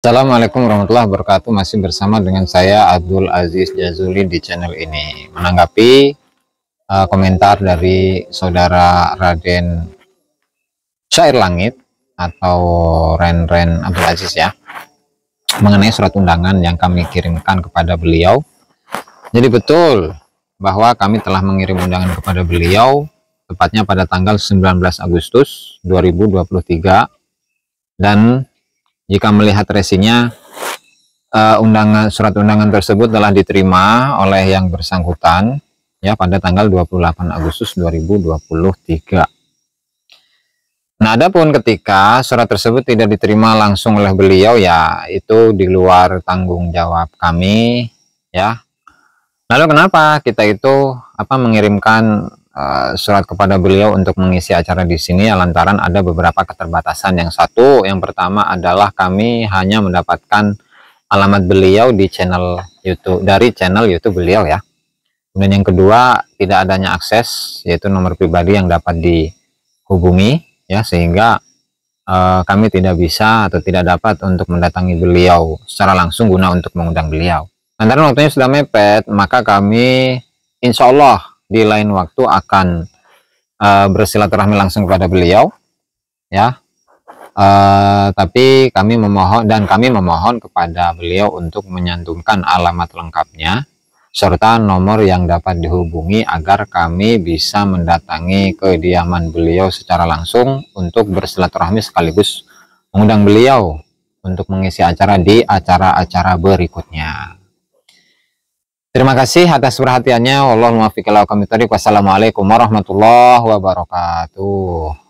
Assalamualaikum warahmatullahi wabarakatuh masih bersama dengan saya Abdul Aziz Jazuli di channel ini menanggapi uh, komentar dari saudara Raden Syair Langit atau Ren Ren Abdul Aziz ya mengenai surat undangan yang kami kirimkan kepada beliau jadi betul bahwa kami telah mengirim undangan kepada beliau tepatnya pada tanggal 19 Agustus 2023 dan jika melihat resinya, uh, eh, undangan surat undangan tersebut telah diterima oleh yang bersangkutan ya pada tanggal 28 Agustus 2023. Nah, adapun ketika surat tersebut tidak diterima langsung oleh beliau ya itu di luar tanggung jawab kami ya. Lalu kenapa kita itu apa mengirimkan Eh, surat kepada beliau untuk mengisi acara di sini ya lantaran ada beberapa keterbatasan. Yang satu, yang pertama adalah kami hanya mendapatkan alamat beliau di channel YouTube dari channel YouTube beliau ya. Kemudian yang kedua, tidak adanya akses yaitu nomor pribadi yang dapat dihubungi ya sehingga eh, kami tidak bisa atau tidak dapat untuk mendatangi beliau secara langsung guna untuk mengundang beliau. Lantaran waktunya sudah mepet, maka kami insya Allah di lain waktu akan uh, bersilaturahmi langsung kepada beliau ya uh, tapi kami memohon dan kami memohon kepada beliau untuk menyantumkan alamat lengkapnya serta nomor yang dapat dihubungi agar kami bisa mendatangi kediaman beliau secara langsung untuk bersilaturahmi sekaligus mengundang beliau untuk mengisi acara di acara-acara berikutnya. Terima kasih atas perhatiannya. Wallahul muwaffiq ila Wassalamualaikum warahmatullahi wabarakatuh.